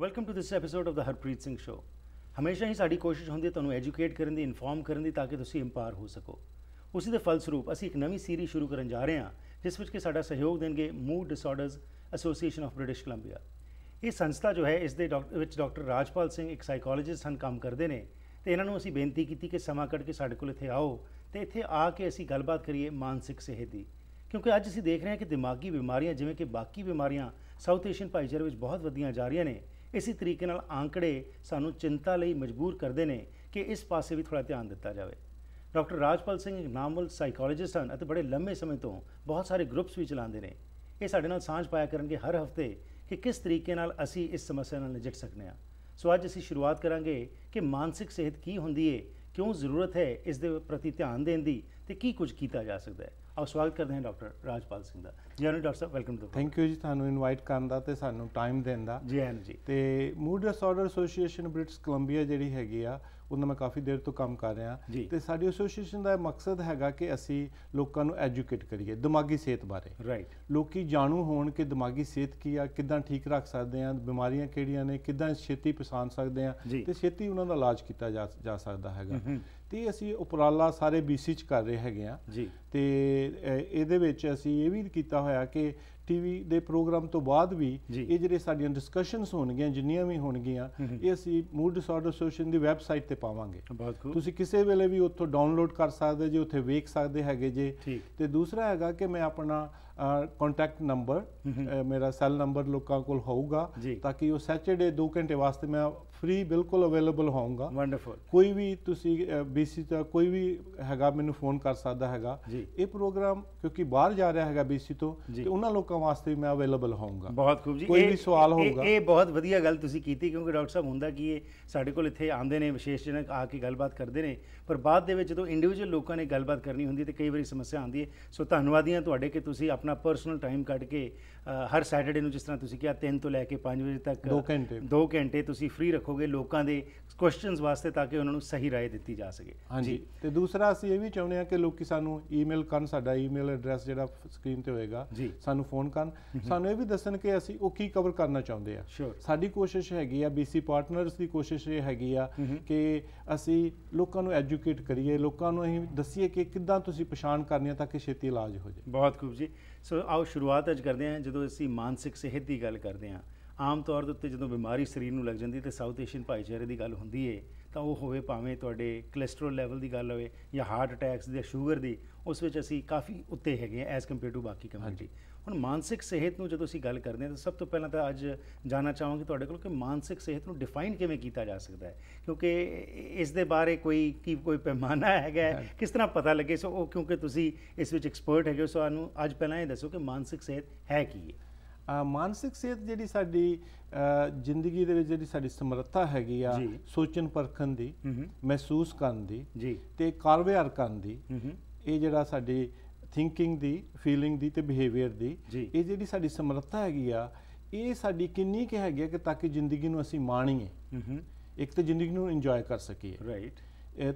Welcome to this episode of the Harpreet Singh show ਹਮੇਸ਼ਾ ਹੀ ਸਾਡੀ ਕੋਸ਼ਿਸ਼ ਹੁੰਦੀ ਹੈ ਤੁਹਾਨੂੰ ਐਜੂਕੇਟ ਕਰਨ ਦੀ ਇਨਫੋਰਮ ਕਰਨ ਦੀ ਤਾਂ ਕਿ ਤੁਸੀਂ ਇੰਪਾਰ ਹੋ ਸਕੋ ਉਸੇ ਦੇ ਫਲਸਰੂਪ ਅਸੀਂ ਇੱਕ ਨਵੀਂ ਸੀਰੀ ਸ਼ੁਰੂ ਕਰਨ ਜਾ ਰਹੇ ਹਾਂ ਜਿਸ ਵਿੱਚ ਕਿ ਸਾਡਾ ਸਹਿਯੋਗ ਦੇਣਗੇ mood disorders association of British Columbia ਇਹ ਸੰਸਥਾ ਜੋ ਹੈ ਇਸ ਦੇ ਵਿੱਚ ਡਾਕਟਰ ਰਾਜਪਾਲ ਸਿੰਘ ਇੱਕ ਸਾਈਕੋਲੋਜਿਸਟ ਹਨ ਕੰਮ ਕਰਦੇ ਨੇ ਤੇ ਇਹਨਾਂ ਨੂੰ ਅਸੀਂ ਬੇਨਤੀ ਕੀਤੀ ਕਿ ਸਮਾਂ ਕੱਢ ਕੇ ਸਾਡੇ ਕੋਲ ਇੱਥੇ ਆਓ ਤੇ ਇੱਥੇ ਆ ਕੇ ਅਸੀਂ ਗੱਲਬਾਤ ਕਰੀਏ ਮਾਨਸਿਕ ਸਿਹਤ ਦੀ ਕਿਉਂਕਿ ਅੱਜ ਅਸੀਂ ਦੇਖ ਰਹੇ ਹਾਂ ਕਿ ਦਿਮਾਗੀ ਬਿਮਾਰੀਆਂ ਜਿਵੇਂ ਕਿ ਬਾਕੀ ਬਿਮਾਰੀਆਂ ਸਾਊਥ ਏਸ਼ੀਅਨ ਭਾਈਚਾਰੇ ਵਿੱਚ ਬਹੁਤ ਵਧੀਆਂ ਜਾ ਰਹੀਆਂ ਨੇ ਇਸੇ ਤਰੀਕੇ ਨਾਲ ਆંકੜੇ ਸਾਨੂੰ ਚਿੰਤਾ ਲਈ ਮਜਬੂਰ ਕਰਦੇ ਨੇ ਕਿ ਇਸ ਪਾਸੇ ਵੀ ਥੋੜਾ ਧਿਆਨ ਦਿੱਤਾ ਜਾਵੇ ਡਾਕਟਰ ਰਾਜਪਾਲ ਸਿੰਘ ਇੱਕ ਨਾਮਵਲ ਸਾਈਕੋਲੋਜਿਸਟ ਹਨ ਅਤੇ ਬੜੇ ਲੰਮੇ ਸਮੇਂ ਤੋਂ ਬਹੁਤ ਸਾਰੇ ਗਰੁੱਪਸ ਵੀ ਚਲਾਉਂਦੇ ਨੇ ਇਹ ਸਾਡੇ ਨਾਲ ਸਾਂਝ ਪਾਇਆ ਕਰਨਗੇ ਹਰ ਹਫਤੇ ਕਿ ਕਿਸ ਤਰੀਕੇ ਨਾਲ ਅਸੀਂ ਇਸ ਸਮੱਸਿਆ ਨਾਲ ਨਜਿੱਠ ਸਕਨੇ ਆ ਸੋ ਅੱਜ ਅਸੀਂ ਸ਼ੁਰੂਆਤ ਕਰਾਂਗੇ ਕਿ ਮਾਨਸਿਕ ਸਿਹਤ ਕੀ ਹੁੰਦੀ ਹੈ ਕਿਉਂ ਜ਼ਰੂਰਤ ਹੈ ਇਸ ਦੇ ਪ੍ਰਤੀ ਧਿਆਨ ਦੇਣ ਦੀ ਤੇ ਕੀ ਕੁਝ ਕੀਤਾ ਜਾ ਸਕਦਾ ਹੈ ਆਓ ਸਵਾਗਤ ਕਰਦੇ ਹਾਂ ਡਾਕਟਰ ਰਾਜਪਾਲ ਸਿੰਘ ਦਾ ਜਨਰਲ ਡਾਕਟਰ ਸਾਹਿਬ ਵੈਲਕਮ ਟੂ ਥੈਂਕ ਯੂ ਜੀ ਤੁਹਾਨੂੰ ਇਨਵਾਈਟ ਕਰਨ ਦਾ ਤੇ ਸਾਨੂੰ ਟਾਈਮ ਦੇਣ ਦਾ ਜੀ ਹਾਂ ਜੀ ਤੇ mood disorder association British Columbia ਜਿਹੜੀ ਹੈਗੀ ਆ ਉਹਨਾਂ ਮੈਂ ਕਾਫੀ ਦੇਰ ਤੋਂ ਕੰਮ ਕਰ ਰਿਹਾ ਤੇ ਸਾਡੀ ਐਸੋਸੀਏਸ਼ਨ ਦਾ ਮਕਸਦ ਹੈਗਾ ਕਿ ਅਸੀਂ ਲੋਕਾਂ ਨੂੰ ਐਜੂਕੇਟ ਕਰੀਏ ਦਿਮਾਗੀ ਸਿਹਤ ਬਾਰੇ ਰਾਈਟ ਲੋਕੀ ਜਾਣੂ ਹੋਣ ਕਿ ਦਿਮਾਗੀ ਸਿਹਤ ਕੀ ਆ ਕਿਦਾਂ ਠੀਕ ਰੱਖ ਸਕਦੇ ਆ ਬਿਮਾਰੀਆਂ ਕਿਹੜੀਆਂ ਨੇ ਕਿਦਾਂ ਛੇਤੀ ਪਛਾਣ ਸਕਦੇ ਆ ਤੇ ਛੇਤੀ ਉਹਨਾਂ ਦਾ ਇਲਾਜ ਕੀਤਾ ਜਾ ਸਕਦਾ ਹੈਗਾ ਤੇ ਅਸੀਂ ਉਪਰਾਲਾ ਸਾਰੇ ਬੀਸੀ ਚ ਕਰ ਰਹੇ ਹੈਗੇ ਆ ਜੀ ਤੇ ਇਹਦੇ ਵਿੱਚ ਅਸੀਂ ਇਹ ਵੀ ਕੀਤਾ ਹੋਇਆ ਕਿ ਟੀਵੀ ਦੇ ਪ੍ਰੋਗਰਾਮ ਤੋਂ ਬਾਅਦ ਵੀ ਇਹ ਜਿਹੜੇ ਸਾਡੀਆਂ ਡਿਸਕਸ਼ਨਸ ਹੋਣਗੀਆਂ ਜਿੰਨੀਆਂ ਵੀ ਹੋਣਗੀਆਂ ਇਹ ਅਸੀਂ ਮੂਡ ਡਿਸਆਰਡਰ ਸੋਸ਼ੀਅਲ ਦੀ ਵੈਬਸਾਈਟ ਤੇ ਪਾਵਾਂਗੇ ਤੁਸੀਂ ਕਿਸੇ ਵੇਲੇ ਵੀ ਉੱਥੋਂ ਡਾਊਨਲੋਡ ਕਰ ਸਕਦੇ ਜੇ ਉੱਥੇ ਵੇਖ ਸਕਦੇ ਹੈਗੇ ਜੇ ਤੇ ਦੂਸਰਾ ਹੈਗਾ ਕਿ ਮੈਂ ਆਪਣਾ ਕੰਟੈਕਟ ਨੰਬਰ ਮੇਰਾ ਸੈੱਲ ਨੰਬਰ ਲੋਕਾਂ ਕੋਲ ਹੋਊਗਾ ਤਾਂ ਕਿ ਉਹ ਸੈਚਰਡੇ 2 ਘੰਟੇ ਵਾਸਤੇ ਮੈਂ ਫ੍ਰੀ ਬਿਲਕੁਲ ਅਵੇਲੇਬਲ ਹੋਊਗਾ ਵੰਡਰਫੁਲ ਕੋਈ ਵੀ ਤੁਸੀਂ ਬੀਸੀ ਦਾ ਕੋਈ ਵੀ ਹੈਗਾ ਮੈਨੂੰ ਫੋਨ ਕਰ ਸਕਦਾ ਹੈਗਾ ਇਹ ਪ੍ਰੋਗਰਾਮ ਕਿਉਂਕਿ ਬਾਹਰ ਜਾ ਰਿਹਾ ਹੈਗਾ ਬੀਸੀ ਤੋਂ ਤੇ ਉਹਨਾਂ ਲੋਕਾਂ ਵਾਸਤੇ ਵੀ ਮੈਂ ਅਵੇਲੇਬਲ ਹੋਊਗਾ ਬਹੁਤ ਖੂਬ ਜੀ ਕੋਈ ਵੀ ਸਵਾਲ ਹੋਊਗਾ ਇਹ ਬਹੁਤ ਵਧੀਆ ਗੱਲ ਤੁਸੀਂ ਕੀਤੀ ਕਿਉਂਕਿ ਡਾਕਟਰ ਸਾਹਿਬ ਹੁੰਦਾ ਕੀ ਇਹ ਸਾਡੇ ਕੋਲ ਇੱਥੇ ਆਉਂਦੇ ਨੇ ਵਿਸ਼ੇਸ਼ ਜਨਕ ਆ ਕੇ ਗੱਲਬਾਤ ਕਰਦੇ ਨੇ ਪਰ ਬਾਅਦ ਦੇ ਵਿੱਚ ਜਦੋਂ ਇੰਡੀਵਿਜੂਅਲ ਲੋਕਾਂ ਨੇ ਗੱਲਬਾਤ ਕਰਨੀ ਹੁੰਦੀ ਤੇ ਕਈ ਵਾਰੀ ਸਮੱਸਿਆ ਆਉਂਦੀ ਹੈ ਸੋ ਧੰਨਵਾਦੀਆਂ ਤੁਹਾਡੇ ਕਿ ਤੁਸੀਂ ਆਪਣਾ ਪਰਸਨਲ ਟਾਈਮ ਕੱਢ ਕੇ ਹਰ ਸੈਟਰਡੇ ਨੂੰ ਜਿਸ ਤਰ੍ਹਾਂ ਤੁਸੀਂ ਕਿਹਾ 3 ਤੋਂ ਲੈ ਕੇ 5 ਵਜੇ ਤੱਕ 2 ਘੰਟੇ 2 ਘੰਟੇ ਤੁਸੀਂ ਫ੍ਰੀ ਰੱਖੋ ਰੱਖੋਗੇ ਲੋਕਾਂ ਦੇ ਕੁਐਸਚਨਸ ਵਾਸਤੇ ਤਾਂ ਕਿ ਉਹਨਾਂ ਨੂੰ ਸਹੀ رائے ਦਿੱਤੀ ਜਾ ਸਕੇ ਹਾਂਜੀ ਤੇ ਦੂਸਰਾ ਅਸੀਂ ਇਹ ਵੀ ਚਾਹੁੰਦੇ ਆ ਕਿ ਲੋਕੀ ਸਾਨੂੰ ਈਮੇਲ ਕਰਨ ਸਾਡਾ ਈਮੇਲ ਐਡਰੈਸ ਜਿਹੜਾ ਸਕਰੀਨ ਤੇ ਹੋਏਗਾ ਸਾਨੂੰ ਫੋਨ ਕਰਨ ਸਾਨੂੰ ਇਹ ਵੀ ਦੱਸਣ ਕਿ ਅਸੀਂ ਉਹ ਕੀ ਕਵਰ ਕਰਨਾ ਚਾਹੁੰਦੇ ਆ ਸਾਡੀ ਕੋਸ਼ਿਸ਼ ਹੈਗੀ ਆ ਬੀਸੀ ਪਾਰਟਨਰਸ ਦੀ ਕੋਸ਼ਿਸ਼ ਇਹ ਹੈਗੀ ਆ ਕਿ ਅਸੀਂ ਲੋਕਾਂ ਨੂੰ ਐਜੂਕੇਟ ਕਰੀਏ ਲੋਕਾਂ ਨੂੰ ਅਸੀਂ ਦੱਸੀਏ ਕਿ ਕਿੱਦਾਂ ਤੁਸੀਂ ਪਛਾਣ ਕਰਨੀ ਆ ਤਾਂ ਕਿ ਛੇਤੀ ਇਲਾਜ ਹੋ ਜਾਏ ਬਹੁਤ ਖੂਬ ਜੀ ਸੋ ਆਓ ਸ਼ੁਰੂਆਤ ਅੱਜ ਕਰਦੇ ਹਾਂ ਜਦੋਂ ਅਸੀਂ ਮਾਨਸਿਕ ਸਿਹਤ ਦੀ ਗੱਲ ਕਰਦੇ ਹਾਂ ਆਮ ਤੌਰ ਦੇ ਉੱਤੇ ਜਦੋਂ ਬਿਮਾਰੀ ਸਰੀਰ ਨੂੰ ਲੱਗ ਜਾਂਦੀ ਤੇ ਸਾਊਥ ਏਸ਼ੀਅਨ ਭਾਈਚਾਰੇ ਦੀ ਗੱਲ ਹੁੰਦੀ ਏ ਤਾਂ ਉਹ ਹੋਵੇ ਭਾਵੇਂ ਤੁਹਾਡੇ ਕੋਲੇਸਟ੍ਰੋਲ ਲੈਵਲ ਦੀ ਗੱਲ ਹੋਵੇ ਜਾਂ ਹਾਰਟ ਅਟੈਕਸ ਜਾਂ ਸ਼ੂਗਰ ਦੀ ਉਸ ਵਿੱਚ ਅਸੀਂ ਕਾਫੀ ਉੱਤੇ ਹੈਗੇ ਆ ਐਸ ਕੰਪੇਅਰ ਟੂ ਬਾਕੀ ਕਮਿਊਨਿਟੀ ਹੁਣ ਮਾਨਸਿਕ ਸਿਹਤ ਨੂੰ ਜਦੋਂ ਅਸੀਂ ਗੱਲ ਕਰਦੇ ਹਾਂ ਤਾਂ ਸਭ ਤੋਂ ਪਹਿਲਾਂ ਤਾਂ ਅੱਜ ਜਾਨਣਾ ਚਾਹਾਂਗੇ ਤੁਹਾਡੇ ਕੋਲ ਕਿ ਮਾਨਸਿਕ ਸਿਹਤ ਨੂੰ ਡਿਫਾਈਨ ਕਿਵੇਂ ਕੀਤਾ ਜਾ ਸਕਦਾ ਹੈ ਕਿਉਂਕਿ ਇਸ ਦੇ ਬਾਰੇ ਕੋਈ ਕੀ ਕੋਈ ਪੈਮਾਨਾ ਹੈਗਾ ਕਿਸ ਤਰ੍ਹਾਂ ਪਤਾ ਲੱਗੇ ਸੋ ਉਹ ਕਿਉਂਕਿ ਤੁਸੀਂ ਇਸ ਵਿੱਚ ਐਕਸਪਰਟ ਹੈਗੇ ਸੋ ਸਾਨੂੰ ਅੱਜ ਪਹਿਲਾਂ ਇਹ ਦੱਸੋ ਕਿ ਮਾਨਸਿਕ ਸਿਹਤ ਹੈ ਕੀ ਹੈ ਮਾਨਸਿਕ ਸਿਹਤ ਜਿਹੜੀ ਸਾਡੀ ਜ਼ਿੰਦਗੀ ਦੇ ਵਿੱਚ ਜਿਹੜੀ ਸਾਡੀ ਸਮਰੱਥਾ ਹੈਗੀ ਆ ਸੋਚਣ ਪਰਖਣ ਦੀ ਮਹਿਸੂਸ ਕਰਨ ਦੀ ਤੇ ਕਾਰਵਾਈ ਕਰਨ ਦੀ ਇਹ ਜਿਹੜਾ ਸਾਡੀ ਥਿੰਕਿੰਗ ਦੀ ਫੀਲਿੰਗ ਦੀ ਤੇ ਬਿਹੇਵੀਅਰ ਦੀ ਇਹ ਜਿਹੜੀ ਸਾਡੀ ਸਮਰੱਥਾ ਹੈਗੀ ਆ ਇਹ ਸਾਡੀ ਕਿੰਨੀ ਕਿ ਹੈਗੀ ਆ ਕਿ ਤਾਂ ਕਿ ਜ਼ਿੰਦਗੀ ਨੂੰ ਅਸੀਂ ਮਾਣੀਏ ਇੱਕ ਤਾਂ ਜ਼ਿੰਦਗੀ ਨੂੰ ਇੰਜੋਏ ਕਰ ਸਕੀਏ ਰਾਈਟ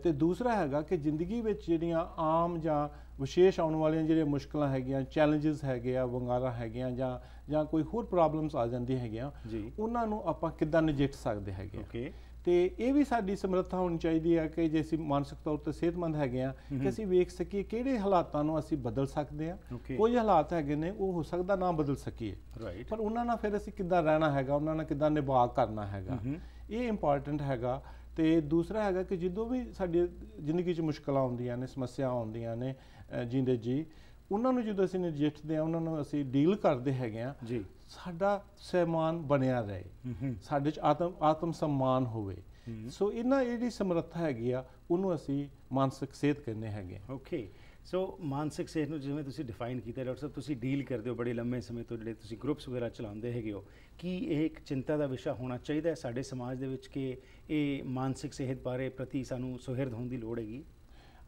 ਤੇ ਦੂਸਰਾ ਹੈਗਾ ਕਿ ਜ਼ਿੰਦਗੀ ਵਿੱਚ ਜਿਹੜੀਆਂ ਆਮ ਜਾਂ ਵਿਸ਼ੇਸ਼ ਆਉਣ ਵਾਲੀਆਂ ਜਿਹੜੀਆਂ ਮੁਸ਼ਕਲਾਂ ਹੈਗੀਆਂ ਚੈਲੰਜਸ ਹੈਗੇ ਆ ਵੰਗਾਰਾ ਹੈਗੀਆਂ ਜਾਂ ਜਾਂ ਕੋਈ ਹੋਰ ਪ੍ਰੋਬਲਮਸ ਆ ਜਾਂਦੀ ਹੈਗੀਆਂ ਉਹਨਾਂ ਨੂੰ ਆਪਾਂ ਕਿੱਦਾਂ ਨਜਿੱਠ ਸਕਦੇ ਹੈਗੇ ਓਕੇ ਤੇ ਇਹ ਵੀ ਸਾਡੀ ਸਮਰੱਥਾ ਹੋਣੀ ਚਾਹੀਦੀ ਹੈ ਕਿ ਜੇ ਅਸੀਂ ਮਾਨਸਿਕ ਤੌਰ ਤੇ ਸਿਹਤਮੰਦ ਹੈਗੇ ਆ ਕਿ ਅਸੀਂ ਵੇਖ ਸਕੀਏ ਕਿਹੜੇ ਹਾਲਾਤਾਂ ਨੂੰ ਅਸੀਂ ਬਦਲ ਸਕਦੇ ਆ ਕੋਈ ਹਾਲਾਤ ਹੈਗੇ ਨੇ ਉਹ ਹੋ ਸਕਦਾ ਨਾ ਬਦਲ ਸਕੀਏ ਪਰ ਉਹਨਾਂ ਨਾਲ ਫਿਰ ਅਸੀਂ ਕਿੱਦਾਂ ਰਹਿਣਾ ਹੈਗਾ ਉਹਨਾਂ ਨਾਲ ਕਿੱਦਾਂ ਨਿਭਾਅ ਕਰਨਾ ਹੈਗਾ ਇਹ ਇੰਪੋਰਟੈਂਟ ਹੈਗਾ ਤੇ ਦੂਸਰਾ ਹੈਗਾ ਕਿ ਜਦੋਂ ਵੀ ਸਾਡੀ ਜ਼ਿੰਦਗੀ 'ਚ ਮੁਸ਼ਕਲਾਂ ਆਉਂਦੀਆਂ ਨੇ ਸਮੱਸਿਆਵਾਂ ਆਉਂਦੀਆਂ ਨੇ ਜਿੰਦੇ ਜੀ ਉਹਨਾਂ ਨੂੰ ਜਦੋਂ ਅਸੀਂ ਨਜਿੱਠਦੇ ਆ ਉਹਨਾਂ ਨੂੰ ਅਸੀਂ ਡੀਲ ਕਰਦੇ ਹੈਗੇ ਆ ਜੀ ਸਾਡਾ ਸਹਿਮਾਨ ਬਣਿਆ ਰਹੇ ਸਾਡੇ 'ਚ ਆਤਮ ਆਤਮ ਸਨਮਾਨ ਹੋਵੇ ਸੋ ਇਹਨਾਂ ਜਿਹੜੀ ਸਮਰੱਥਾ ਹੈਗੀ ਆ ਉਹਨੂੰ ਅਸੀਂ ਮਾਨਸਿਕ ਸਿਹਤ ਕਹਿੰਦੇ ਹੈਗੇ ਓਕੇ ਸੋ ਮਾਨਸਿਕ ਸਿਹਤ ਨੂੰ ਜਿਵੇਂ ਤੁਸੀਂ ਡਿਫਾਈਨ ਕੀਤਾ ਡਾਕਟਰ ਸਾਹਿਬ ਤੁਸੀਂ ਡੀਲ ਕਰਦੇ ਹੋ ਬੜੇ ਲੰਮੇ ਸਮੇਂ ਤੋਂ ਜਿਹੜੇ ਤੁਸੀਂ ਗਰੁੱਪਸ ਵਗੈਰਾ ਚਲਾਉਂਦੇ ਹੈਗੇ ਹੋ ਕੀ ਇਹ ਇੱਕ ਚਿੰਤਾ ਦਾ ਵਿਸ਼ਾ ਹੋਣਾ ਚਾਹੀਦਾ ਹੈ ਸਾਡੇ ਸਮਾਜ ਦੇ ਵਿੱਚ ਕਿ ਇਹ ਮਾਨਸਿਕ ਸਿਹਤ ਬਾਰੇ ਪ੍ਰਤੀ ਸਾਨੂੰ ਸੁਹਿਰਦ ਹੋਣ ਦੀ ਲੋੜ ਹੈਗੀ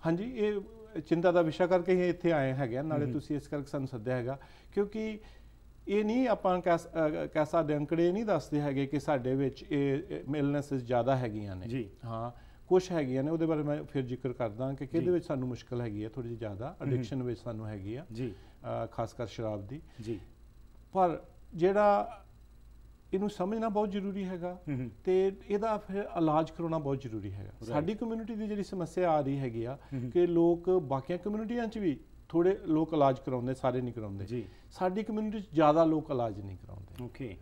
ਹਾਂਜੀ ਇਹ ਚਿੰਤਾ ਦਾ ਵਿਸ਼ਾ ਕਰਕੇ ਹੀ ਇੱਥੇ ਆਏ ਹੈਗੇ ਨਾਲੇ ਤੁਸੀਂ ਇਸ ਕਰਕੇ ਸਾਨੂੰ ਸੱਦਿਆ ਹੈਗਾ ਕਿਉਂਕਿ ਇਹ ਨਹੀਂ ਆਪਾਂ ਕੈਸਾ ਦੇ ਅੰਕੜੇ ਨਹੀਂ ਦੱਸਦੇ ਹੈਗੇ ਕਿ ਸਾਡੇ ਵਿੱਚ ਇਹ ਮਿਲਨੈਸਸ ਜ਼ਿਆਦਾ ਹੈਗੀਆਂ ਨੇ ਜੀ ਹਾਂ ਕੁਝ ਹੈਗੀਆਂ ਨੇ ਉਹਦੇ ਬਾਰੇ ਮੈਂ ਫਿਰ ਜ਼ਿਕਰ ਕਰਦਾ ਕਿ ਕਿਹਦੇ ਵਿੱਚ ਸਾਨੂੰ ਮੁਸ਼ਕਲ ਹੈਗੀ ਹੈ ਥੋੜੀ ਜਿਹੀ ਜ਼ਿਆਦਾ ਐਡਿਕਸ਼ਨ ਵਿੱਚ ਸਾਨੂੰ ਹੈਗੀ ਆ ਜੀ ਖਾਸ ਕਰ ਸ਼ਰਾਬ ਦੀ ਜੀ ਪਰ ਜਿਹੜਾ ਇਹਨੂੰ ਸਮਝਣਾ ਬਹੁਤ ਜ਼ਰੂਰੀ ਹੈਗਾ ਤੇ ਇਹਦਾ ਫਿਰ ਇਲਾਜ ਕਰਾਉਣਾ ਬਹੁਤ ਜ਼ਰੂਰੀ ਹੈਗਾ ਸਾਡੀ ਕਮਿਊਨਿਟੀ ਦੀ ਜਿਹੜੀ ਸਮੱਸਿਆ ਆ ਰਹੀ ਹੈਗੀ ਆ ਕਿ ਲੋਕ ਬਾਕੀਆਂ ਕਮਿਊਨਿਟੀਆਂ 'ਚ ਵੀ ਥੋੜੇ ਲੋਕ ਇਲਾਜ ਕਰਾਉਂਦੇ ਸਾਰੇ ਨਹੀਂ ਕਰਾਉਂਦੇ ਜੀ ਸਾਡੀ ਕਮਿਊਨਿਟੀ 'ਚ ਜ਼ਿਆਦਾ ਲੋਕ ਇਲਾਜ ਨਹੀਂ ਕਰਾਉਂਦੇ ਓਕੇ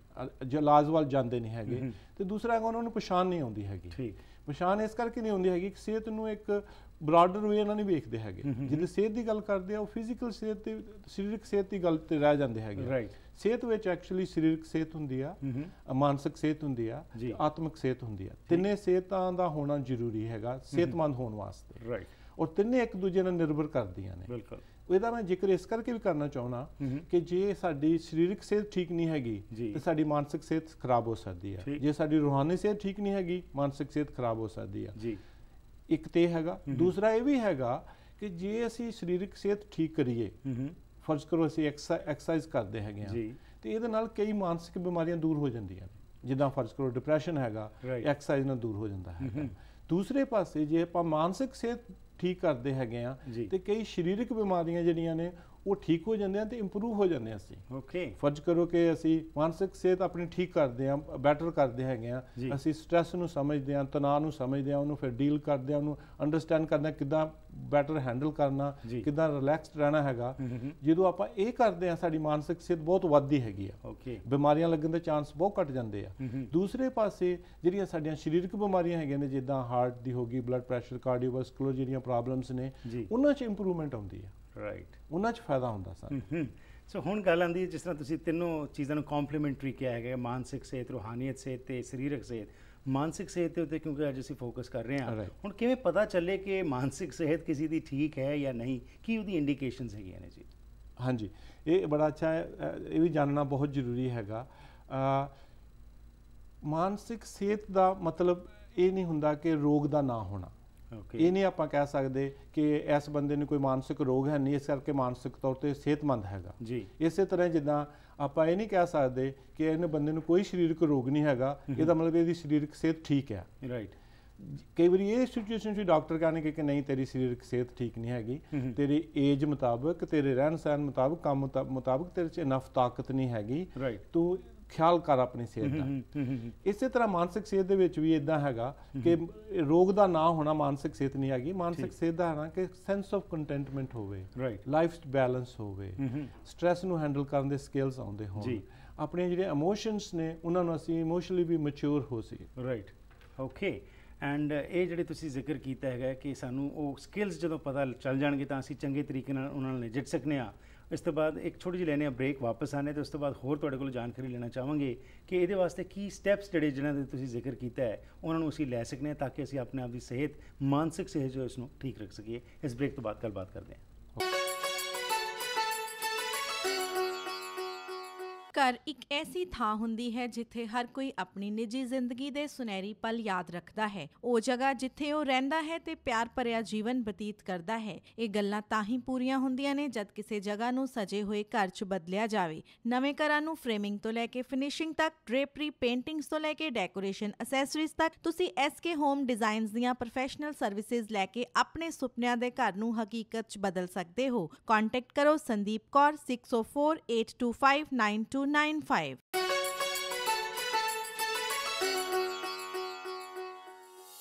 ਇਲਾਜ ਵੱਲ ਜਾਂਦੇ ਨਹੀਂ ਹੈਗੇ ਤੇ ਦੂਸਰਾ ਹੈਗਾ ਉਹਨਾਂ ਨੂੰ ਪਛਾਣ ਨਹੀਂ ਆਉਂਦੀ ਹੈਗੀ ਠੀਕ ਪਛਾਣ ਇਸ ਕਰਕੇ ਨਹੀਂ ਹੁੰਦੀ ਹੈਗੀ ਕਿ ਸਿਹਤ ਨੂੰ ਇੱਕ ਬ੍ਰਾਡਰ ਵੇ ਨਾਲ ਨਹੀਂ ਵੇਖਦੇ ਹੈਗੇ ਜਦੋਂ ਸਿਹਤ ਦੀ ਗੱਲ ਕਰਦੇ ਆ ਉਹ ਫਿਜ਼ੀਕਲ ਸਿਹਤ ਤੇ ਸਰੀਰਕ ਸਿਹਤ ਦੀ ਗੱਲ ਤੇ ਰਹਿ ਜਾਂਦੇ ਹੈਗੇ ਰਾਈਟ ਸਿਹਤ ਵਿੱਚ ਐਕਚੁਅਲੀ ਸਰੀਰਕ ਸਿਹਤ ਹੁੰਦੀ ਆ ਮਾਨਸਿਕ ਸਿਹਤ ਹੁੰਦੀ ਆ ਆਤਮਿਕ ਸਿਹਤ ਹੁੰਦੀ ਆ ਤਿੰਨੇ ਸਿਹਤਾਂ ਦਾ ਹੋਣਾ ਜ਼ਰੂਰੀ ਹੈਗਾ ਸਿਹਤਮੰਦ ਹੋਣ ਵਾਸਤੇ ਰਾਈਟ ਔਰ ਤਿੰਨੇ ਇੱਕ ਦੂਜੇ ਨਾਲ ਨਿਰਭਰ ਕਰਦੀਆਂ ਨੇ ਬਿਲਕੁਲ ਇਹਦਾ ਮੈਂ ਜ਼ਿਕਰ ਇਸ ਕਰਕੇ ਵੀ ਕਰਨਾ ਚਾਹੁੰਦਾ ਕਿ ਜੇ ਸਾਡੀ ਸਰੀਰਕ ਸਿਹਤ ਠੀਕ ਨਹੀਂ ਹੈਗੀ ਤੇ ਸਾਡੀ ਮਾਨਸਿਕ ਸਿਹਤ ਖਰਾਬ ਹੋ ਸਕਦੀ ਹੈ ਜੇ ਸਾਡੀ ਰੂਹਾਨੀ ਸਿਹਤ ਠੀਕ ਨਹੀਂ ਹੈਗੀ ਮਾਨਸਿਕ ਸਿਹਤ ਖਰਾਬ ਹੋ ਸਕਦੀ ਹੈ ਜੀ ਇੱਕ ਤੇ ਹੈਗਾ ਦੂਸਰਾ ਇਹ ਵੀ ਹੈਗਾ ਕਿ ਜੇ ਅਸੀਂ ਸਰੀਰਕ ਸਿਹਤ ਠੀਕ ਕਰੀਏ ਫਰਜ਼ ਕਰੋ ਅਸੀਂ ਐਕਸਰਸਾਈਜ਼ ਕਰਦੇ ਹੈਗੇ ਆ ਤੇ ਇਹਦੇ ਨਾਲ ਕਈ ਮਾਨਸਿਕ ਬਿਮਾਰੀਆਂ ਦੂਰ ਹੋ ਜਾਂਦੀਆਂ ਜਿੱਦਾਂ ਫਰਜ਼ ਕਰੋ ਡਿਪਰੈਸ਼ਨ ਹੈਗਾ ਐਕਸਰਸਾਈਜ਼ ਨਾਲ ਦੂਰ ਹੋ ਜਾਂਦਾ ਹੈ ਦੂਸਰੇ ਪਾਸੇ ਜੇ ਆਪਾਂ ਮਾਨਸਿਕ ਸਿਹਤ ਠੀਕ ਕਰਦੇ ਹੈਗੇ ਆ ਤੇ ਕਈ ਸਰੀਰਕ ਬਿਮਾਰੀਆਂ ਜਿਹੜੀਆਂ ਨੇ ਉਹ ਠੀਕ ਹੋ ਜਾਂਦੇ ਆ ਤੇ ਇੰਪਰੂਵ ਹੋ ਜਾਂਦੇ ਆ ਅਸੀਂ ਓਕੇ ਫਰਜ਼ ਕਰੋ ਕਿ ਅਸੀਂ ਮਾਨਸਿਕ ਸਿਹਤ ਆਪਣੀ ਠੀਕ ਕਰਦੇ ਆ ਬੈਟਰ ਕਰਦੇ ਹੈਗੇ ਆ ਅਸੀਂ ਸਟ्रेस ਨੂੰ ਸਮਝਦੇ ਆ ਤਣਾਅ ਨੂੰ ਸਮਝਦੇ ਆ ਉਹਨੂੰ ਫਿਰ ਡੀਲ ਕਰਦੇ ਆ ਉਹਨੂੰ ਅੰਡਰਸਟੈਂਡ ਕਰਨਾ ਕਿਦਾਂ ਬੈਟਰ ਹੈਂਡਲ ਕਰਨਾ ਕਿਦਾਂ ਰਿਲੈਕਸਡ ਰਹਿਣਾ ਹੈਗਾ ਜਦੋਂ ਆਪਾਂ ਇਹ ਕਰਦੇ ਆ ਸਾਡੀ ਮਾਨਸਿਕ ਸਿਹਤ ਬਹੁਤ ਵੱਧਦੀ ਹੈਗੀ ਆ ਓਕੇ ਬਿਮਾਰੀਆਂ ਲੱਗਣ ਦੇ ਚਾਂਸ ਬਹੁਤ ਘਟ ਜਾਂਦੇ ਆ ਦੂਸਰੇ ਪਾਸੇ ਜਿਹੜੀਆਂ ਸਾਡੀਆਂ ਸਰੀਰਕ ਬਿਮਾਰੀਆਂ ਹੈਗੀਆਂ ਨੇ ਜਿੱਦਾਂ ਹਾਰਟ ਦੀ ਹੋਗੀ ਬਲੱਡ ਪ੍ਰੈਸ਼ਰ ਕਾਰਡੀਓਵੈਸਕੂਲਰ ਜਿਹੜੀਆਂ ਪ੍ਰੋਬਲਮਸ ਨੇ ਉਹਨਾਂ 'ਚ ਇੰਪਰੂਵਮੈਂਟ ਆਉਂਦੀ ਆ ਰਾਈਟ ਉਹਨਾਂ 'ਚ ਫਾਇਦਾ ਹੁੰਦਾ ਸਰ ਸੋ ਹੁਣ ਗੱਲ ਆਂਦੀ ਹੈ ਜਿਸ ਤਰ੍ਹਾਂ ਤੁਸੀਂ ਤਿੰਨੋਂ ਚੀਜ਼ਾਂ ਨੂੰ ਕੰਪਲੀਮੈਂਟਰੀ ਕਿਹਾ ਹੈਗਾ ਮਾਨਸਿਕ ਸਿਹਤ ਰੋਹਾਨੀਅਤ ਸਿਹਤ ਤੇ ਸਰੀਰਕ ਸਿਹਤ ਮਾਨਸਿਕ ਸਿਹਤ ਤੇ ਉੱਤੇ ਕਿਉਂਕਿ ਅੱਜ ਅਸੀਂ ਫੋਕਸ ਕਰ ਰਹੇ ਹਾਂ ਹੁਣ ਕਿਵੇਂ ਪਤਾ ਚੱਲੇ ਕਿ ਮਾਨਸਿਕ ਸਿਹਤ ਕਿਸੇ ਦੀ ਠੀਕ ਹੈ ਜਾਂ ਨਹੀਂ ਕੀ ਉਹਦੀ ਇੰਡੀਕੇਸ਼ਨਸ ਹੈਗੀਆਂ ਨੇ ਜੀ ਹਾਂਜੀ ਇਹ ਬੜਾ ਅੱਛਾ ਹੈ ਇਹ ਵੀ ਜਾਣਨਾ ਬਹੁਤ ਜ਼ਰੂਰੀ ਹੈਗਾ ਮਾਨਸਿਕ ਸਿਹਤ ਦਾ ਮਤਲਬ ਇਹ ਨਹੀਂ ਹੁੰਦਾ ਕਿ ਰੋਗ ਦਾ ਨਾ ਹੋਣਾ ਇਹ ਨਹੀਂ ਆਪਾਂ ਕਹਿ ਸਕਦੇ ਕਿ ਇਸ ਬੰਦੇ ਨੂੰ ਕੋਈ ਮਾਨਸਿਕ ਰੋਗ ਹੈ ਨਹੀਂ ਇਸ ਕਰਕੇ ਮਾਨਸਿਕ ਤੌਰ ਤੇ ਸਿਹਤਮੰਦ ਹੈਗਾ ਜੀ ਇਸੇ ਤਰ੍ਹਾਂ ਜਿੱਦਾਂ ਆਪਾਂ ਇਹ ਨਹੀਂ ਕਹਿ ਸਕਦੇ ਕਿ ਇਹਨੇ ਬੰਦੇ ਨੂੰ ਕੋਈ ਸਰੀਰਕ ਰੋਗ ਨਹੀਂ ਹੈਗਾ ਇਹਦਾ ਮਤਲਬ ਇਹਦੀ ਸਰੀਰਕ ਸਿਹਤ ਠੀਕ ਹੈ ਰਾਈਟ ਕਈ ਵਾਰੀ ਇਹ ਸਿਚੁਏਸ਼ਨ 'ਚ ਡਾਕਟਰ ਕਹਿੰਦੇ ਕਿ ਨਹੀਂ ਤੇਰੀ ਸਰੀਰਕ ਸਿਹਤ ਠੀਕ ਨਹੀਂ ਹੈਗੀ ਤੇਰੀ ਏਜ ਮੁਤਾਬਕ ਤੇਰੇ ਰਹਿਣ ਸਹਿਣ ਮੁਤਾਬਕ ਕੰਮ ਮੁਤਾਬਕ ਤੇਰੇ 'ਚ ਇਨਫ ਤਾਕਤ ਨਹੀਂ ਹੈਗੀ ਤੂੰ ਖਿਆਲ ਕਰ ਆਪਣੀ ਸਿਹਤ ਦਾ ਇਸੇ ਤਰ੍ਹਾਂ ਮਾਨਸਿਕ ਸਿਹਤ ਦੇ ਵਿੱਚ ਵੀ ਇਦਾਂ ਹੈਗਾ ਕਿ ਰੋਗ ਦਾ ਨਾ ਹੋਣਾ ਮਾਨਸਿਕ ਸਿਹਤ ਨਹੀਂ ਗਈ ਮਾਨਸਿਕ ਸਿਹਤ ਦਾ ਹੈ ਕਿ ਸੈਂਸ ਆਫ ਕੰਟੈਂਟਮੈਂਟ ਹੋਵੇ ਲਾਈਫ ਬੈਲੈਂਸ ਹੋਵੇ ਸਟ्रेस ਨੂੰ ਹੈਂਡਲ ਕਰਨ ਦੇ ਸਕਿੱਲਸ ਆਉਂਦੇ ਹੋਣ ਆਪਣੇ ਜਿਹੜੇ ਇਮੋਸ਼ਨਸ ਨੇ ਉਹਨਾਂ ਨੂੰ ਅਸੀਂ ਇਮੋਸ਼ਨਲੀ ਵੀ ਮੈਚੁਰ ਹੋ ਸੀ ਰਾਈਟ ਓਕੇ ਐਂਡ ਇਹ ਜਿਹੜੇ ਤੁਸੀਂ ਜ਼ਿਕਰ ਕੀਤਾ ਹੈਗਾ ਕਿ ਸਾਨੂੰ ਉਹ ਸਕਿੱਲਸ ਜਦੋਂ ਪਤਾ ਚੱਲ ਜਾਣਗੇ ਤਾਂ ਅਸੀਂ ਚੰਗੇ ਤਰੀਕੇ ਨਾਲ ਉਹਨਾਂ ਨਾਲ ਨਿਜਟ ਸਕਨੇ ਆ ਇਸ ਤੋਂ ਬਾਅਦ ਇੱਕ ਛੋਟੀ ਜਿਹੀ ਲੈਨੇ ਆ ਬ੍ਰੇਕ ਵਾਪਸ ਆਨੇ ਤੇ ਉਸ ਤੋਂ ਬਾਅਦ ਹੋਰ ਤੁਹਾਡੇ ਕੋਲ ਜਾਣਕਾਰੀ ਲੈਣਾ ਚਾਹਾਂਗੇ ਕਿ ਇਹਦੇ ਵਾਸਤੇ ਕੀ ਸਟੈਪਸ ਜਿਹੜੇ ਜਿਨ੍ਹਾਂ ਦੇ ਤੁਸੀਂ ਜ਼ਿਕਰ ਕੀਤਾ ਹੈ ਉਹਨਾਂ ਨੂੰ ਅਸੀਂ ਲੈ ਸਕਨੇ ਤਾਂ ਕਿ ਅਸੀਂ ਆਪਣੇ ਆਪ ਦੀ ਸਿਹਤ ਮਾਨਸਿਕ ਸਿਹਤ ਜੋ ਇਸ ਨੂੰ ਠੀਕ ਰੱਖ ਸਕੀਏ ਇਸ ਬ੍ਰੇਕ ਤੋਂ ਬਾਅਦ ਕੱਲ ਬਾਤ ਕਰਦੇ ਹਾਂ ਘਰ ਇੱਕ ਐਸੀ ਥਾਂ ਹੁੰਦੀ ਹੈ ਜਿੱਥੇ ਹਰ ਕੋਈ ਆਪਣੀ ਨਿੱਜੀ ਜ਼ਿੰਦਗੀ ਦੇ ਸੁਨਹਿਰੀ ਪਲ ਯਾਦ ਰੱਖਦਾ ਹੈ ਉਹ ਜਗ੍ਹਾ ਜਿੱਥੇ ਉਹ ਰਹਿੰਦਾ ਹੈ ਤੇ ਪਿਆਰ ਭਰਿਆ ਜੀਵਨ ਬਤੀਤ ਕਰਦਾ ਹੈ ਇਹ ਗੱਲਾਂ ਤਾਂ ਹੀ ਪੂਰੀਆਂ ਹੁੰਦੀਆਂ ਨੇ ਜਦ ਕਿਸੇ ਜਗ੍ਹਾ ਨੂੰ ਸਜੇ ਹੋਏ ਘਰ 'ਚ ਬਦਲਿਆ ਜਾਵੇ ਨਵੇਂ ਘਰਾਂ ਨੂੰ ਫਰੇਮਿੰਗ ਤੋਂ ਲੈ ਕੇ ਫਿਨਿਸ਼ਿੰਗ ਤੱਕ ਡਰੇਪਰੀ ਪੇਂਟਿੰਗਸ ਤੋਂ ਲੈ ਕੇ ਡੈਕੋਰੇਸ਼ਨ ਅਸੈਸਰੀਜ਼ ਤੱਕ ਤੁਸੀਂ ਐਸਕੇ ਹੋਮ ਡਿਜ਼ਾਈਨਸ ਦੀਆਂ ਪ੍ਰੋਫੈਸ਼ਨਲ ਸਰਵਿਸਿਜ਼ ਲੈ ਕੇ ਆਪਣੇ ਸੁਪਨਿਆਂ ਦੇ ਘਰ ਨੂੰ ਹਕੀਕਤ 'ਚ ਬਦਲ ਸਕਦੇ ਹੋ ਕੰਟੈਕਟ ਕਰੋ Sandeep Kaur 60482592 9295.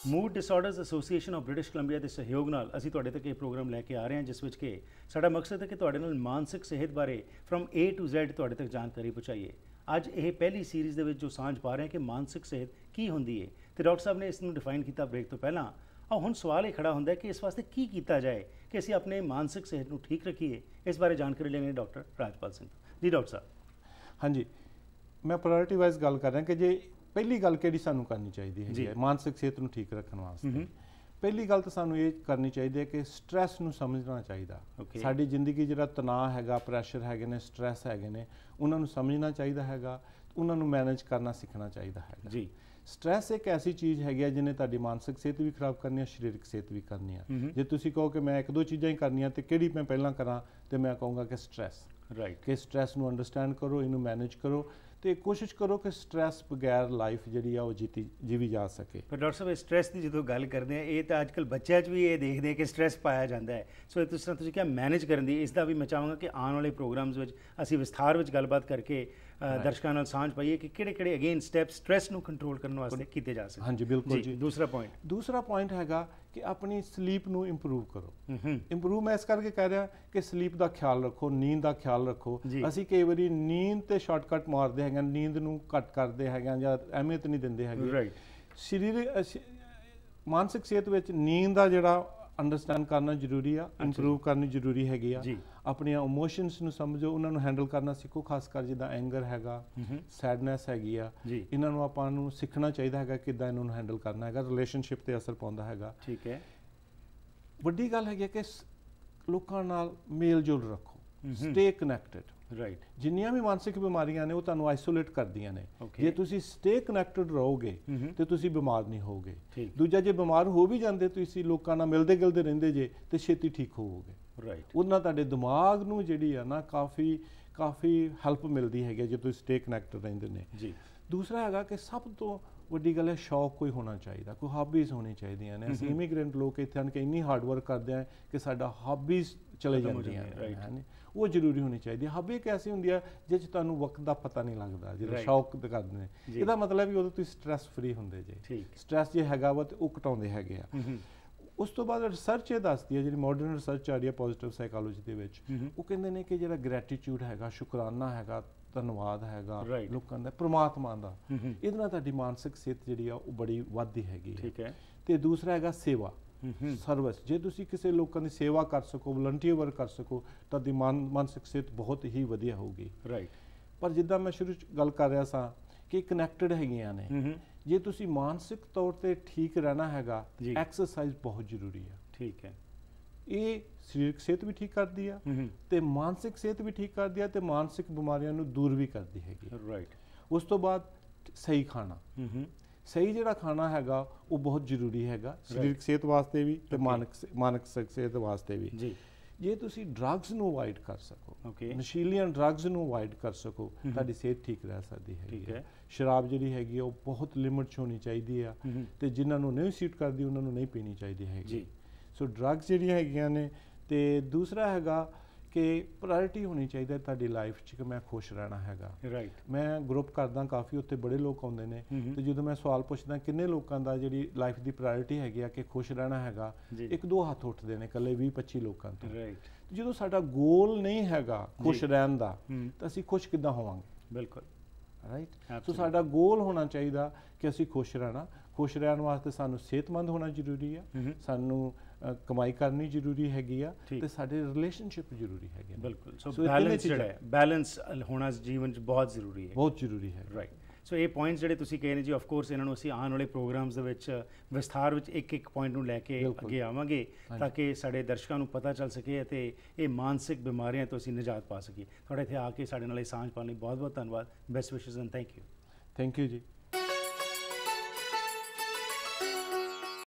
Mood disorders association of British Columbia ਦੇ ਸਹਿਯੋਗ ਨਾਲ ਅਸੀਂ ਤੁਹਾਡੇ ਤੱਕ ਇਹ ਪ੍ਰੋਗਰਾਮ ਲੈ ਕੇ ਆ ਰਹੇ ਹਾਂ ਜਿਸ ਵਿੱਚ ਕਿ ਸਾਡਾ ਮਕਸਦ ਹੈ ਕਿ ਤੁਹਾਡੇ ਨਾਲ ਮਾਨਸਿਕ ਸਿਹਤ ਬਾਰੇ ਫਰਮ A ਟੂ Z ਤੁਹਾਡੇ ਤੱਕ ਜਾਣਕਾਰੀ ਪਹੁੰਚਾਈਏ ਅੱਜ ਇਹ ਪਹਿਲੀ ਸੀਰੀਜ਼ ਦੇ ਵਿੱਚ ਜੋ ਸਾਂਝ ਪਾ ਰਹੇ ਹਾਂ ਕਿ ਮਾਨਸਿਕ ਸਿਹਤ ਕੀ ਹੁੰਦੀ ਹੈ ਤੇ ਡਾਕਟਰ ਸਾਹਿਬ ਨੇ ਇਸ ਨੂੰ ਡਿਫਾਈਨ ਕੀਤਾ ਬ੍ਰੇਕ ਤੋਂ ਪਹਿਲਾਂ ਆ ਹੁਣ ਸਵਾਲ ਇਹ ਖੜਾ ਹੁੰਦਾ ਹੈ ਕਿ ਇਸ ਵਾਸਤੇ ਕੀ ਕੀਤਾ ਜਾਏ ਕਿ ਅਸੀਂ ਆਪਣੇ ਮਾਨਸਿਕ ਸਿਹਤ ਨੂੰ ਠੀਕ ਰੱਖੀਏ ਇਸ ਬਾਰੇ ਜਾਣਕਾਰੀ ਲੈਣੀ ਹੈ ਡਾਕਟਰ ਰਾਜਪਾਲ ਸਿੰਘ ਜੀ ਡਾਕਟਰ ਸਾਹਿਬ ਹਾਂਜੀ ਮੈਂ ਪ੍ਰਾਇੋਰਟੀ ਵਾਈਜ਼ ਗੱਲ ਕਰ ਰਿਹਾ ਕਿ ਜੇ ਪਹਿਲੀ ਗੱਲ ਕਿਹੜੀ ਸਾਨੂੰ ਕਰਨੀ ਚਾਹੀਦੀ ਹੈ ਮਾਨਸਿਕ ਸਿਹਤ ਨੂੰ ਠੀਕ ਰੱਖਣ ਵਾਸਤੇ ਪਹਿਲੀ ਗੱਲ ਤਾਂ ਸਾਨੂੰ ਇਹ ਕਰਨੀ ਚਾਹੀਦੀ ਹੈ ਕਿ ਸਟ्रेस ਨੂੰ ਸਮਝਣਾ ਚਾਹੀਦਾ ਸਾਡੀ ਜ਼ਿੰਦਗੀ ਜਿਹੜਾ ਤਣਾਅ ਹੈਗਾ ਪ੍ਰੈਸ਼ਰ ਹੈਗੇ ਨੇ ਸਟ्रेस ਹੈਗੇ ਨੇ ਉਹਨਾਂ ਨੂੰ ਸਮਝਣਾ ਚਾਹੀਦਾ ਹੈਗਾ ਉਹਨਾਂ ਨੂੰ ਮੈਨੇਜ ਕਰਨਾ ਸਿੱਖਣਾ ਚਾਹੀਦਾ ਹੈਗਾ ਜੀ ਸਟ्रेस ਇੱਕ ਐਸੀ ਚੀਜ਼ ਹੈਗੀ ਹੈ ਜਿਹਨੇ ਤੁਹਾਡੀ ਮਾਨਸਿਕ ਸਿਹਤ ਵੀ ਖਰਾਬ ਕਰਨੀ ਹੈ ਸਰੀਰਕ ਸਿਹਤ ਵੀ ਕਰਨੀ ਹੈ ਜੇ ਤੁਸੀਂ ਕਹੋ ਕਿ ਮੈਂ ਇੱਕ ਦੋ ਚੀਜ਼ਾਂ ਹੀ ਕਰਨੀਆਂ ਤੇ ਕਿਹੜੀ ਮੈਂ ਪਹਿਲਾਂ ਕਰਾਂ ਤੇ ਮੈਂ ਕਹੂੰਗਾ ਕਿ ਸਟ्रेस ਰਾਈਟ ਕਿ ਸਟ्रेस ਨੂੰ ਅੰਡਰਸਟੈਂਡ ਕਰੋ ਇਹਨੂੰ ਮੈਨੇਜ ਕਰੋ ਤੇ ਕੋਸ਼ਿਸ਼ ਕਰੋ ਕਿ ਸਟ्रेस ਬਗੈਰ ਲਾਈਫ ਜਿਹੜੀ ਆ ਉਹ ਜੀਤੀ ਜੀਵੀ ਜਾ ਸਕੇ ਪਰ ਡਾਕਟਰ ਸਾਹਿਬ ਸਟ੍ਰੈਸ ਦੀ ਜਦੋਂ ਗੱਲ ਕਰਦੇ ਆ ਇਹ ਤਾਂ ਅੱਜਕੱਲ ਬੱਚਿਆਂ 'ਚ ਵੀ ਇਹ ਦੇਖਦੇ ਆ ਕਿ ਸਟ੍ਰੈਸ ਪਾਇਆ ਜਾਂਦਾ ਹੈ ਸੋ ਤੁਸੀਂ ਤੁਸੀਂ ਕਿਹਾ ਮੈਨੇਜ ਕਰਨ ਦੀ ਇਸ ਦਾ ਵੀ ਮਚਾਵਾਂਗਾ ਕਿ ਆਉਣ ਵਾਲੇ ਪ੍ਰੋਗਰਾਮਸ ਵਿੱਚ ਅਸੀਂ ਵਿਸਥਾਰ ਵਿੱਚ ਗੱਲਬਾਤ ਕਰਕੇ ਦਰਸ਼ਕਾਂ ਨਾਲ ਸਾਂਝ ਪਾਈਏ ਕਿ ਕਿਹੜੇ ਕਿਹੜੇ ਅਗੇਨ ਸਟੈਪ ਸਟ्रेस ਨੂੰ ਕੰਟਰੋਲ ਕਰਨ ਵਾਸਤੇ ਕੀਤੇ ਜਾ ਸਕਦੇ ਹਾਂਜੀ ਬਿਲਕੁਲ ਜੀ ਦੂਸਰਾ ਪੁਆਇੰਟ ਦੂਸਰਾ ਪੁਆਇੰਟ ਹੈਗਾ ਕਿ ਆਪਣੀ ਸਲੀਪ ਨੂੰ ਇੰਪਰੂਵ ਕਰੋ ਇੰਪਰੂਵ ਮੈਂ ਇਸ ਕਰਕੇ ਕਹਿ ਰਿਹਾ ਕਿ ਸਲੀਪ ਦਾ ਖਿਆਲ ਰੱਖੋ ਨੀਂਦ ਦਾ ਖਿਆਲ ਰੱਖੋ ਅਸੀਂ ਕਈ ਵਾਰੀ ਨੀਂਦ ਤੇ ਸ਼ਾਰਟਕਟ ਮਾਰਦੇ ਹੈਗੇ ਨੀਂਦ ਨੂੰ ਕੱਟ ਕਰਦੇ ਹੈਗੇ ਜਾਂ ਅਹਿਮੀਅਤ ਨਹੀਂ ਦਿੰਦੇ ਹੈਗੇ ਰਾਈਟ ਸਰੀਰ ਮਾਨਸਿਕ ਸਿਹਤ ਵਿੱਚ ਨੀਂਦ ਦਾ ਜਿਹੜਾ ਅੰਡਰਸਟੈਂਡ ਕਰਨਾ ਜ਼ਰੂਰੀ ਆ ਇੰਪਰੂਵ ਕਰਨੀ ਜ਼ਰੂਰੀ ਹੈਗੀ ਆ ਆਪਣੀਆਂ ਇਮੋਸ਼ਨਸ ਨੂੰ ਸਮਝੋ ਉਹਨਾਂ ਨੂੰ ਹੈਂਡਲ ਕਰਨਾ ਸਿੱਖੋ ਖਾਸ ਕਰ ਜਿੱਦਾਂ ਐਂਗਰ ਹੈਗਾ ਸੈਡਨੈਸ ਹੈਗੀ ਆ ਇਹਨਾਂ ਨੂੰ ਆਪਾਂ ਨੂੰ ਸਿੱਖਣਾ ਚਾਹੀਦਾ ਹੈਗਾ ਕਿੱਦਾਂ ਇਹਨਾਂ ਨੂੰ ਹੈਂਡਲ ਕਰਨਾ ਹੈਗਾ ਰਿਲੇਸ਼ਨਸ਼ਿਪ ਤੇ ਅਸਰ ਪਾਉਂਦਾ ਹੈਗਾ ਠੀਕ ਹੈ ਵੱਡੀ ਗੱਲ ਹੈਗੀ ਕਿ ਲੋਕਾਂ ਨਾਲ ਮੇਲ ਜੋਲ ਰੱਖੋ ਸਟੇ ਕਨੈਕਟਡ ਰਾਈਟ ਜਿੰਨੀਆਂ ਵੀ ਮਾਨਸਿਕ ਬਿਮਾਰੀਆਂ ਨੇ ਉਹ ਤੁਹਾਨੂੰ ਆਈਸੋਲੇਟ ਕਰਦੀਆਂ ਨੇ ਜੇ ਤੁਸੀਂ ਸਟੇ ਕਨੈਕਟਡ ਰਹੋਗੇ ਤੇ ਤੁਸੀਂ ਬਿਮਾਰ ਨਹੀਂ ਹੋਵੋਗੇ ਦੂਜਾ ਜੇ ਬਿਮਾਰ ਹੋ ਵੀ ਜਾਂਦੇ ਤੁਸੀਂ ਲੋਕਾਂ ਨਾਲ ਮਿਲਦੇ ਗਿਲਦੇ ਰਹਿੰਦੇ ਜੇ ਤੇ ਛੇਤੀ ਠੀਕ ਹੋਵੋਗੇ ਰਾਈਟ ਉਹਨਾਂ ਤੁਹਾਡੇ ਦਿਮਾਗ ਨੂੰ ਜਿਹੜੀ ਆ ਨਾ ਕਾਫੀ ਕਾਫੀ ਹੈਲਪ ਮਿਲਦੀ ਹੈਗੀ ਜੇ ਤੁਸੀਂ ਸਟੇ ਕਨੈਕਟਡ ਰਹਿੰਦੇ ਨੇ ਜੀ ਦੂਸਰਾ ਹੈਗਾ ਕਿ ਸਭ ਤੋਂ ਵੱਡੀ ਗੱਲ ਹੈ ਸ਼ੌਕ ਕੋਈ ਹੋਣਾ ਚਾਹੀਦਾ ਕੋਈ ਹੌਬੀਜ਼ ਹੋਣੀ ਚਾਹੀਦੀਆਂ ਨੇ ਅਸੀਂ ਇਮੀਗ੍ਰੈਂਟ ਲੋਕ ਇੱਥੇ ਆਣ ਕੇ ਇੰਨੀ ਹਾਰਡ ਵਰਕ ਕਰਦੇ ਆ ਕਿ ਸਾਡਾ ਹੌਬੀਜ਼ ਚਲੇ ਜਾਂਦੀਆਂ ਨੇ ਰਾਈਟ ਉਹ ਜ਼ਰੂਰੀ ਹੋਣੀ ਚਾਹੀਦੀ ਹੈ ਹਬੀ ਇੱਕ ਐਸੀ ਹੁੰਦੀ ਹੈ ਜਿਸ ਤੁਹਾਨੂੰ ਵਕਤ ਦਾ ਪਤਾ ਨਹੀਂ ਲੱਗਦਾ ਜਿਹੜਾ ਸ਼ੌਕ ਕਰਦੇ ਨੇ ਇਹਦਾ ਮਤਲਬ ਵੀ ਉਦੋਂ ਤੁਸੀਂ ਸਟ्रेस ਫ੍ਰੀ ਹੁੰਦੇ ਜੇ ਸਟ्रेस ਜੇ ਹੈਗਾ ਵਾ ਤੇ ਉਹ ਘਟਾਉਂਦੇ ਹੈਗੇ ਆ ਉਸ ਤੋਂ ਬਾਅਦ ਰਿਸਰਚ ਇਹ ਦੱਸਦੀ ਹੈ ਜਿਹੜੀ ਮਾਡਰਨ ਰਿਸਰਚ ਆ ਰਹੀ ਹੈ ਪੋਜ਼ਿਟਿਵ ਸਾਈਕੋਲੋਜੀ ਦੇ ਵਿੱਚ ਉਹ ਕਹਿੰਦੇ ਨੇ ਕਿ ਜਿਹੜਾ ਗ੍ਰੈਟੀਟਿਊਡ ਹੈਗਾ ਸ਼ੁਕਰਾਨਾ ਹੈਗਾ ਧੰਨਵਾਦ ਹੈਗਾ ਲੋਕਾਂ ਦਾ ਪ੍ਰਮਾਤਮਾ ਦਾ ਇਹਦੇ ਨਾਲ ਤੁਹਾਡੀ ਮਾਨਸਿਕ ਸਿਹਤ ਜਿਹੜੀ ਆ ਉਹ ਬੜੀ ਵਧਦੀ ਹੈਗੀ ਠੀਕ ਹੈ ਤੇ ਦੂਸਰਾ ਹੈਗਾ ਸੇਵਾ ਸਰਵਿਸ ਜੇ ਤੁਸੀਂ ਕਿਸੇ ਲੋਕਾਂ ਦੀ ਸੇਵਾ ਕਰ ਸਕੋ ਵਲੰਟੀਅਰ ਵਰਕ ਕਰ ਸਕੋ ਤਾਂ ਦੀ ਮਾਨਸਿਕ ਸਿਹਤ ਬਹੁਤ ਹੀ ਵਧੀਆ ਹੋਊਗੀ ਰਾਈਟ ਪਰ ਜਿੱਦਾਂ ਮੈਂ ਸ਼ੁਰੂ ਚ ਗੱਲ ਕਰ ਰਿਹਾ ਸਾਂ ਕਿ ਕਨੈਕਟਡ ਹੈਗੀਆਂ ਨੇ ਜੇ ਤੁਸੀਂ ਮਾਨਸਿਕ ਤੌਰ ਤੇ ਠੀਕ ਰਹਿਣਾ ਹੈਗਾ ਐਕਸਰਸਾਈਜ਼ ਬਹੁਤ ਜ਼ਰੂਰੀ ਹੈ ਠੀਕ ਹੈ ਇਹ ਸਰੀਰਕ ਸਿਹਤ ਵੀ ਠੀਕ ਕਰਦੀ ਆ ਤੇ ਮਾਨਸਿਕ ਸਿਹਤ ਵੀ ਠੀਕ ਕਰਦੀ ਆ ਤੇ ਮਾਨਸਿਕ ਬਿਮਾਰੀਆਂ ਨੂੰ ਦੂਰ ਵੀ ਕਰਦੀ ਹੈਗੀ ਰਾਈਟ ਉਸ ਤੋਂ ਬਾਅਦ ਸਹੀ ਖਾਣਾ ਸਹੀ ਜਿਹੜਾ ਖਾਣਾ ਹੈਗਾ ਉਹ ਬਹੁਤ ਜ਼ਰੂਰੀ ਹੈਗਾ ਸਰੀਰਕ ਸਿਹਤ ਵਾਸਤੇ ਵੀ ਤੇ ਮਾਨਕ ਮਾਨਕ ਸਿਹਤ ਵਾਸਤੇ ਵੀ ਜੀ ਜੇ ਤੁਸੀਂ ਡਰੱਗਸ ਨੂੰ ਅਵਾਇਡ ਕਰ ਸਕੋ ਓਕੇ ਨਸ਼ੀਲੀਆਂ ਡਰੱਗਸ ਨੂੰ ਅਵਾਇਡ ਕਰ ਸਕੋ ਤੁਹਾਡੀ ਸਿਹਤ ਠੀਕ ਰਹਿ ਸਕਦੀ ਹੈ ਠੀਕ ਹੈ ਸ਼ਰਾਬ ਜਿਹੜੀ ਹੈਗੀ ਉਹ ਬਹੁਤ ਲਿਮਟ 'ਚ ਹੋਣੀ ਚਾਹੀਦੀ ਆ ਤੇ ਜਿਨ੍ਹਾਂ ਨੂੰ ਨਹੀਂ ਸੀਟ ਕਰਦੀ ਉਹਨਾਂ ਨੂੰ ਨਹੀਂ ਪੀਣੀ ਚਾਹੀਦੀ ਹੈਗੀ ਜੀ ਸੋ ਡਰੱਗਸ ਜਿਹੜੀਆਂ ਹੈਗੀਆਂ ਨੇ ਤੇ ਦੂਸਰਾ ਹੈਗਾ ਕਿ ਪ੍ਰਾਇੋਰਟੀ ਹੋਣੀ ਚਾਹੀਦੀ ਹੈ ਤੁਹਾਡੀ ਲਾਈਫ 'ਚ ਕਿ ਮੈਂ ਖੁਸ਼ ਰਹਿਣਾ ਹੈਗਾ ਰਾਈਟ ਮੈਂ ਗਰੁੱਪ ਕਰਦਾ ਕਾਫੀ ਉੱਥੇ ਬੜੇ ਲੋਕ ਆਉਂਦੇ ਨੇ ਤੇ ਜਦੋਂ ਮੈਂ ਸਵਾਲ ਪੁੱਛਦਾ ਕਿੰਨੇ ਲੋਕਾਂ ਦਾ ਜਿਹੜੀ ਲਾਈਫ ਦੀ ਪ੍ਰਾਇੋਰਟੀ ਹੈਗੀ ਆ ਕਿ ਖੁਸ਼ ਰਹਿਣਾ ਹੈਗਾ ਇੱਕ ਦੋ ਹੱਥ ਉੱਠਦੇ ਨੇ ਕੱਲੇ 20 25 ਲੋਕਾਂ ਤੋਂ ਰਾਈਟ ਜਦੋਂ ਸਾਡਾ ਗੋਲ ਨਹੀਂ ਹੈਗਾ ਖੁਸ਼ ਰਹਿਣ ਦਾ ਤਾਂ ਅਸੀਂ ਖੁਸ਼ ਕਿੱਦਾਂ ਹੋਵਾਂਗੇ ਬਿਲਕੁਲ ਰਾਈਟ ਸੋ ਸਾਡਾ ਗੋਲ ਹੋਣਾ ਚਾਹੀਦਾ ਕਿ ਅਸੀਂ ਖੁਸ਼ ਰਹਿਣਾ ਖੁਸ਼ ਰਹਿਣ ਵਾਸਤੇ ਸਾਨੂੰ ਸਿਹਤਮੰਦ ਹੋਣਾ ਜ਼ਰੂਰੀ ਆ ਸਾਨੂੰ ਕਮਾਈ ਕਰਨੀ ਜ਼ਰੂਰੀ ਹੈਗੀ ਆ ਤੇ ਸਾਡੇ ਰਿਲੇਸ਼ਨਸ਼ਿਪ ਜ਼ਰੂਰੀ ਹੈਗੇ ਬਿਲਕੁਲ ਸੋ ਬੈਲੈਂਸ ਜਿਹੜਾ ਬੈਲੈਂਸ ਹੋਣਾ ਜੀਵਨ 'ਚ ਬਹੁਤ ਜ਼ਰੂਰੀ ਹੈ ਬਹੁਤ ਜ਼ਰੂਰੀ ਹੈ ਰਾਈਟ ਸੋ ਇਹ ਪੁਆਇੰਟਸ ਜਿਹੜੇ ਤੁਸੀਂ ਕਹੇ ਨੇ ਜੀ ਆਫ ਕੋਰਸ ਇਹਨਾਂ ਨੂੰ ਅਸੀਂ ਆਉਣ ਵਾਲੇ ਪ੍ਰੋਗਰਾਮਸ ਦੇ ਵਿੱਚ ਵਿਸਥਾਰ ਵਿੱਚ ਇੱਕ ਇੱਕ ਪੁਆਇੰਟ ਨੂੰ ਲੈ ਕੇ ਅੱਗੇ ਆਵਾਂਗੇ ਤਾਂ ਕਿ ਸਾਡੇ ਦਰਸ਼ਕਾਂ ਨੂੰ ਪਤਾ ਚੱਲ ਸਕੇ ਅਤੇ ਇਹ ਮਾਨਸਿਕ ਬਿਮਾਰੀਆਂ ਤੋਂ ਅਸੀਂ ਨਜਾਤ ਪਾ ਸਕੀਏ ਤੁਹਾਡੇ ਇੱਥੇ ਆ ਕੇ ਸਾਡੇ ਨਾਲ ਇਹ ਸਾਂਝ ਪਾਉਣ ਲਈ ਬਹੁਤ ਬਹੁਤ ਧੰਨਵਾਦ best wishes and thank you thank you ਜੀ